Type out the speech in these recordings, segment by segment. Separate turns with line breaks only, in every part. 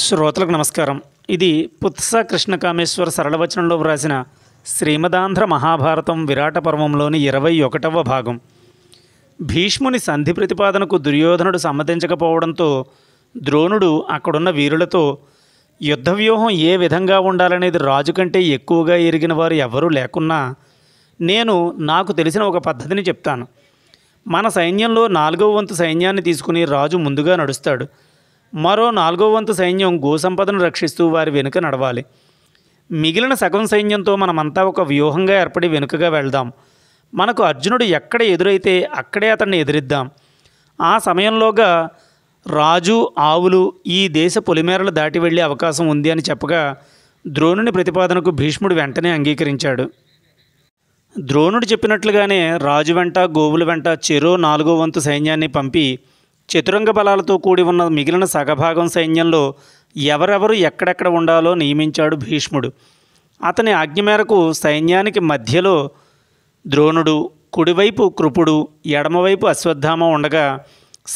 శ్రోతలకు నమస్కారం ఇది పుత్స కృష్ణకామేశ్వర సరళవచనంలో వ్రాసిన శ్రీమదాంధ్ర మహాభారతం విరాట పర్వంలోని ఇరవై ఒకటవ భాగం భీష్ముని సంధి ప్రతిపాదనకు దుర్యోధనుడు సమ్మతించకపోవడంతో ద్రోణుడు అక్కడున్న వీరులతో యుద్ధ వ్యూహం ఏ విధంగా ఉండాలనేది రాజు కంటే ఎక్కువగా ఎరిగిన వారు ఎవరూ లేకున్నా నేను నాకు తెలిసిన ఒక పద్ధతిని చెప్తాను మన సైన్యంలో నాలుగవ వంతు సైన్యాన్ని తీసుకుని రాజు ముందుగా నడుస్తాడు మరో నాలుగో వంతు సైన్యం గోసంపదను రక్షిస్తూ వారి వెనుక నడవాలి మిగిలిన సగం సైన్యంతో మనమంతా ఒక వ్యూహంగా ఏర్పడి వెనుకగా వెళ్దాం మనకు అర్జునుడు ఎక్కడ ఎదురైతే అక్కడే అతన్ని ఎదిరిద్దాం ఆ సమయంలోగా రాజు ఆవులు ఈ దేశ పొలిమేరలు దాటి వెళ్ళే అవకాశం ఉంది అని చెప్పగా ద్రోణుని ప్రతిపాదనకు భీష్ముడు వెంటనే అంగీకరించాడు ద్రోణుడు చెప్పినట్లుగానే రాజు వెంట గోవుల వెంట చెరో నాలుగో వంతు సైన్యాన్ని పంపి చతురంగ బలాలతో కూడి ఉన్న మిగిలిన సగభాగం సైన్యంలో ఎవరెవరు ఎక్కడెక్కడ ఉండాలో నియమించాడు భీష్ముడు అతని ఆజ్ఞ మేరకు సైన్యానికి మధ్యలో ద్రోణుడు కుడివైపు కృపుడు ఎడమవైపు అశ్వత్థామ ఉండగా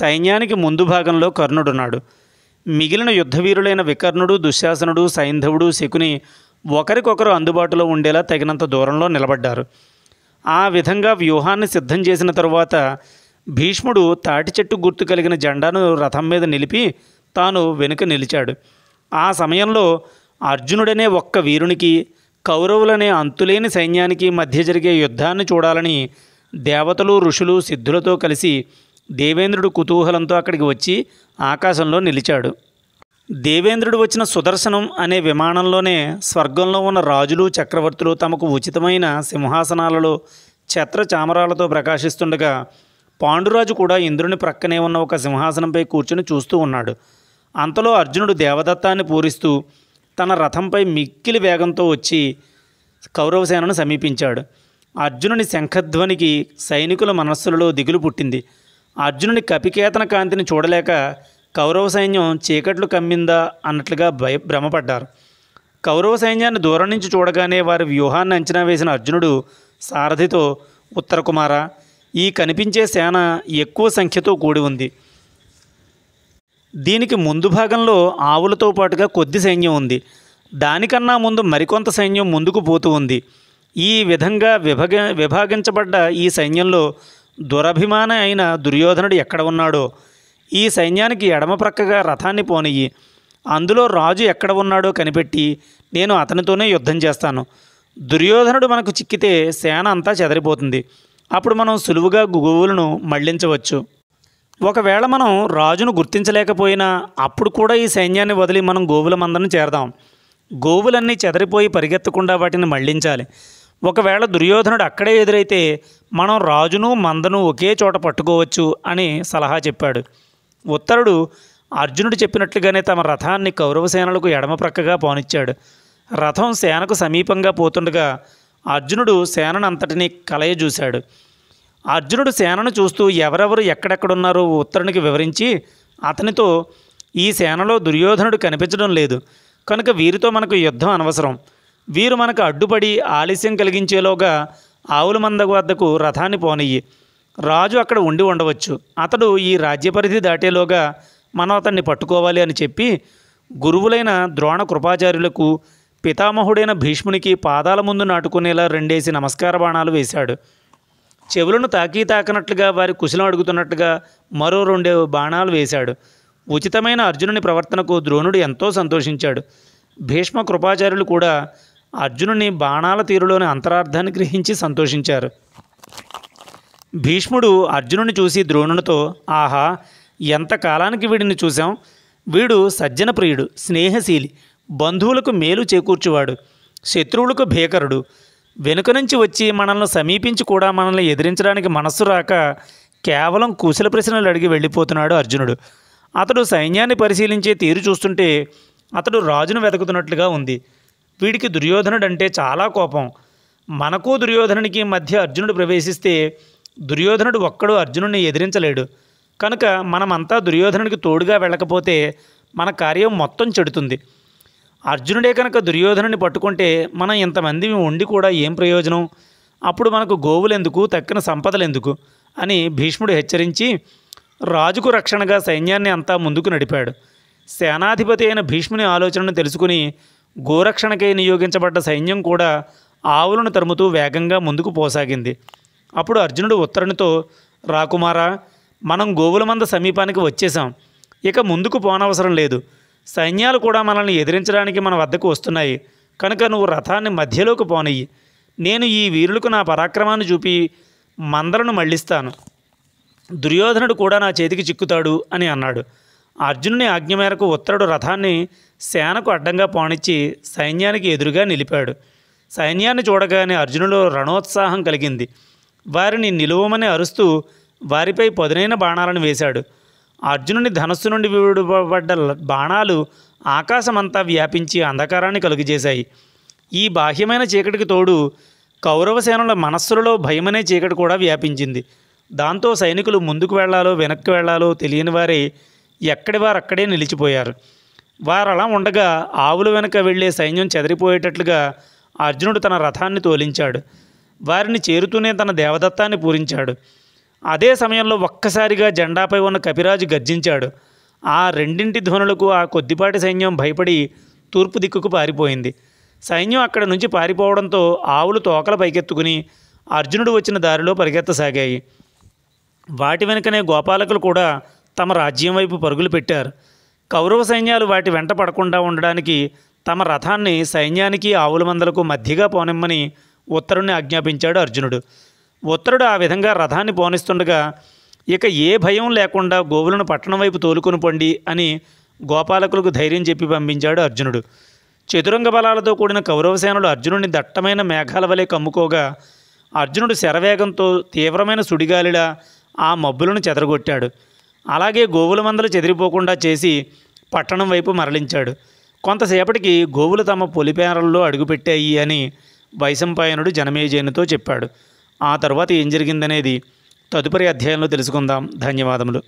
సైన్యానికి ముందు భాగంలో కర్ణుడున్నాడు మిగిలిన యుద్ధవీరులైన వికర్ణుడు దుశ్శాసనుడు సైంధవుడు శకుని ఒకరికొకరు అందుబాటులో ఉండేలా తగినంత దూరంలో నిలబడ్డారు ఆ విధంగా వ్యూహాన్ని సిద్ధం చేసిన తరువాత భీష్ముడు తాటి చెట్టు గుర్తు కలిగిన జెండాను రథం మీద నిలిపి తాను వెనుక నిలిచాడు ఆ సమయంలో అర్జునుడనే ఒక్క వీరునికి కౌరవులనే అంతులేని సైన్యానికి మధ్య జరిగే యుద్ధాన్ని చూడాలని దేవతలు ఋషులు సిద్ధులతో కలిసి దేవేంద్రుడు కుతూహలంతో అక్కడికి వచ్చి ఆకాశంలో నిలిచాడు దేవేంద్రుడు వచ్చిన సుదర్శనం అనే విమానంలోనే స్వర్గంలో ఉన్న రాజులు చక్రవర్తులు తమకు ఉచితమైన సింహాసనాలలో ఛత్ర చామరాలతో ప్రకాశిస్తుండగా పాండురాజు కూడా ఇంద్రుని ప్రక్కనే ఉన్న ఒక సింహాసనంపై కూర్చుని చూస్తూ ఉన్నాడు అంతలో అర్జునుడు దేవదత్తాన్ని పూరిస్తూ తన రథంపై మిక్కిలి వేగంతో వచ్చి కౌరవసేనను సమీపించాడు అర్జునుని శంఖధ్వనికి సైనికుల మనస్సులలో దిగులు పుట్టింది అర్జునుని కపికేతన కాంతిని చూడలేక కౌరవ సైన్యం చీకట్లు కమ్మిందా అన్నట్లుగా భయ భ్రమపడ్డారు కౌరవ సైన్యాన్ని దూరం నుంచి చూడగానే వారి వ్యూహాన్ని అంచనా వేసిన అర్జునుడు సారథితో ఉత్తరకుమార ఈ కనిపించే సేన ఎక్కువ సంఖ్యతో కూడి ఉంది దీనికి ముందు భాగంలో ఆవులతో పాటుగా కొద్ది సైన్యం ఉంది దానికన్నా ముందు మరికొంత సైన్యం ముందుకు పోతూ ఉంది ఈ విధంగా విభగ విభాగించబడ్డ ఈ సైన్యంలో దురభిమాన అయిన దుర్యోధనుడు ఎక్కడ ఉన్నాడో ఈ సైన్యానికి ఎడమ ప్రక్కగా రథాన్ని పోనియ్యి అందులో రాజు ఎక్కడ ఉన్నాడో కనిపెట్టి నేను అతనితోనే యుద్ధం చేస్తాను దుర్యోధనుడు మనకు చిక్కితే సేన అంతా చెదరిపోతుంది అప్పుడు మనం సులువుగా గోవులను మళ్లించవచ్చు ఒకవేళ మనం రాజును గుర్తించలేకపోయినా అప్పుడు కూడా ఈ సైన్యాన్ని వదిలి మనం గోవుల మందను చేరదాం గోవులన్నీ చెదరిపోయి పరిగెత్తకుండా వాటిని మళ్లించాలి ఒకవేళ దుర్యోధనుడు అక్కడే ఎదురైతే మనం రాజును మందను ఒకే చోట పట్టుకోవచ్చు అని సలహా చెప్పాడు ఉత్తరుడు అర్జునుడు చెప్పినట్లుగానే తమ రథాన్ని కౌరవసేనలకు ఎడమ ప్రక్కగా పోనిచ్చాడు రథం సేనకు సమీపంగా పోతుండగా అర్జునుడు సేననంతటినీ చూశాడు అర్జునుడు సేనను చూస్తూ ఎవరెవరు ఎక్కడెక్కడున్నారో ఉత్తరునికి వివరించి అతనితో ఈ సేనలో దుర్యోధనుడు కనిపించడం లేదు కనుక వీరితో మనకు యుద్ధం అనవసరం వీరు మనకు అడ్డుపడి ఆలస్యం కలిగించేలోగా ఆవుల మంద వద్దకు రథాన్ని పోనియ్యి రాజు అక్కడ ఉండి ఉండవచ్చు అతడు ఈ రాజ్య పరిధి దాటేలోగా మనం అతన్ని పట్టుకోవాలి అని చెప్పి గురువులైన ద్రోణ కృపాచార్యులకు పితామహుడైన భీష్మునికి పాదాల ముందు నాటుకునేలా రెండేసి నమస్కార బాణాలు వేశాడు చెవులను తాకి తాకనట్లుగా వారి కుశలం అడుగుతున్నట్టుగా మరో రెండే బాణాలు వేశాడు ఉచితమైన అర్జునుని ప్రవర్తనకు ద్రోణుడు ఎంతో సంతోషించాడు భీష్మ కృపాచార్యులు కూడా అర్జునుని బాణాల తీరులోని అంతరార్థాన్ని గ్రహించి సంతోషించారు భీష్ముడు అర్జునుని చూసి ద్రోణునితో ఆహా ఎంత కాలానికి వీడిని చూశాం వీడు సజ్జన ప్రియుడు స్నేహశీలి బంధువులకు మేలు చేకూర్చువాడు శత్రువులకు భీకరుడు వెనుక నుంచి వచ్చి మనల్ని సమీపించి కూడా మనల్ని ఎదిరించడానికి మనస్సు రాక కేవలం కుశల ప్రశ్నలు అడిగి వెళ్ళిపోతున్నాడు అర్జునుడు అతడు సైన్యాన్ని పరిశీలించే తీరు చూస్తుంటే అతడు రాజును వెతుకుతున్నట్లుగా ఉంది వీడికి దుర్యోధనుడు అంటే చాలా కోపం మనకు దుర్యోధనునికి మధ్య అర్జునుడు ప్రవేశిస్తే దుర్యోధనుడు ఒక్కడు అర్జునుడిని ఎదిరించలేడు కనుక మనమంతా దుర్యోధనుడికి తోడుగా వెళ్ళకపోతే మన కార్యం మొత్తం చెడుతుంది అర్జునుడే కనుక దుర్యోధనుని పట్టుకుంటే మనం ఇంతమంది ఉండి కూడా ఏం ప్రయోజనం అప్పుడు మనకు గోవులెందుకు తక్కిన సంపదలెందుకు అని భీష్ముడు హెచ్చరించి రాజుకు రక్షణగా సైన్యాన్ని అంతా ముందుకు నడిపాడు సేనాధిపతి అయిన భీష్ముని ఆలోచనను తెలుసుకుని గోరక్షణకై నియోగించబడ్డ సైన్యం కూడా ఆవులను తరుముతూ వేగంగా ముందుకు పోసాగింది అప్పుడు అర్జునుడు ఉత్తరునితో రాకుమారా మనం గోవుల మంద సమీపానికి వచ్చేసాం ఇక ముందుకు పోనవసరం లేదు సైన్యాలు కూడా మనల్ని ఎదిరించడానికి మన వద్దకు వస్తున్నాయి కనుక నువ్వు రథాన్ని మధ్యలోకి పోనయ్యి నేను ఈ వీరులకు నా పరాక్రమాన్ని చూపి మందలను మళ్ళిస్తాను దుర్యోధనుడు కూడా నా చేతికి చిక్కుతాడు అని అన్నాడు అర్జునుని ఆజ్ఞ మేరకు ఉత్తరుడు రథాన్ని సేనకు అడ్డంగా పోనిచ్చి సైన్యానికి ఎదురుగా నిలిపాడు సైన్యాన్ని చూడగానే అర్జునులో రణోత్సాహం కలిగింది వారిని నిలువమని అరుస్తూ వారిపై పదునైన బాణాలను వేశాడు అర్జునుని ధనస్సు నుండి విడుపడ్డ బాణాలు ఆకాశమంతా వ్యాపించి అంధకారాన్ని కలుగజేశాయి ఈ బాహ్యమైన చీకటికి తోడు కౌరవసేనల మనస్సులలో భయమనే చీకటి కూడా వ్యాపించింది దాంతో సైనికులు ముందుకు వెళ్లాలో వెనక్కి వెళ్లాలో తెలియని వారే ఎక్కడి వారక్కడే నిలిచిపోయారు వారు అలా ఉండగా ఆవుల వెనక వెళ్లే సైన్యం చెదిరిపోయేటట్లుగా అర్జునుడు తన రథాన్ని తోలించాడు వారిని చేరుతూనే తన దేవదత్తాన్ని పూరించాడు అదే సమయంలో ఒక్కసారిగా జెండాపై ఉన్న కపిరాజు గర్జించాడు ఆ రెండింటి ధ్వనులకు ఆ కొద్దిపాటి సైన్యం భయపడి తూర్పు దిక్కుకు పారిపోయింది సైన్యం అక్కడ నుంచి పారిపోవడంతో ఆవులు తోకల పైకెత్తుకుని అర్జునుడు వచ్చిన దారిలో పరిగెత్తసాగాయి వాటి వెనుకనే గోపాలకులు కూడా తమ రాజ్యం వైపు పరుగులు పెట్టారు కౌరవ సైన్యాలు వాటి వెంట పడకుండా ఉండడానికి తమ రథాన్ని సైన్యానికి ఆవుల మందలకు మధ్యగా పోనిమ్మని ఉత్తరుణ్ణి ఆజ్ఞాపించాడు అర్జునుడు ఉత్తరుడు ఆ విధంగా రథాన్ని పోనిస్తుండగా ఇక ఏ భయం లేకుండా గోవులను పట్టణం వైపు తోలుకొని పండి అని గోపాలకులకు ధైర్యం చెప్పి పంపించాడు అర్జునుడు చతురంగ బలాలతో కూడిన కౌరవసేనుడు అర్జునుడిని దట్టమైన మేఘాల వలె కమ్ముకోగా అర్జునుడు శరవేగంతో తీవ్రమైన సుడిగాలిలా ఆ మబ్బులను చెదరగొట్టాడు అలాగే గోవుల మందలు చెదిరిపోకుండా చేసి పట్టణం వైపు మరలించాడు కొంతసేపటికి గోవులు తమ పొలిపేరల్లో అడుగుపెట్టాయి అని వైశంపాయనుడు జనమేజయునితో చెప్పాడు ఆ తర్వాత ఏం జరిగిందనేది తదుపరి అధ్యాయంలో తెలుసుకుందాం ధన్యవాదములు